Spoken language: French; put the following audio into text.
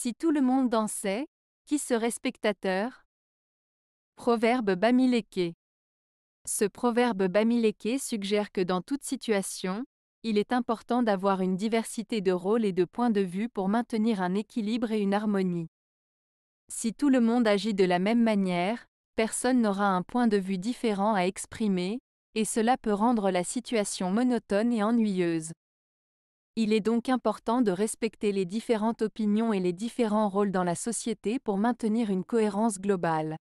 Si tout le monde dansait, qui serait spectateur Proverbe Bamileke. Ce proverbe Bamileke suggère que dans toute situation, il est important d'avoir une diversité de rôles et de points de vue pour maintenir un équilibre et une harmonie. Si tout le monde agit de la même manière, personne n'aura un point de vue différent à exprimer, et cela peut rendre la situation monotone et ennuyeuse. Il est donc important de respecter les différentes opinions et les différents rôles dans la société pour maintenir une cohérence globale.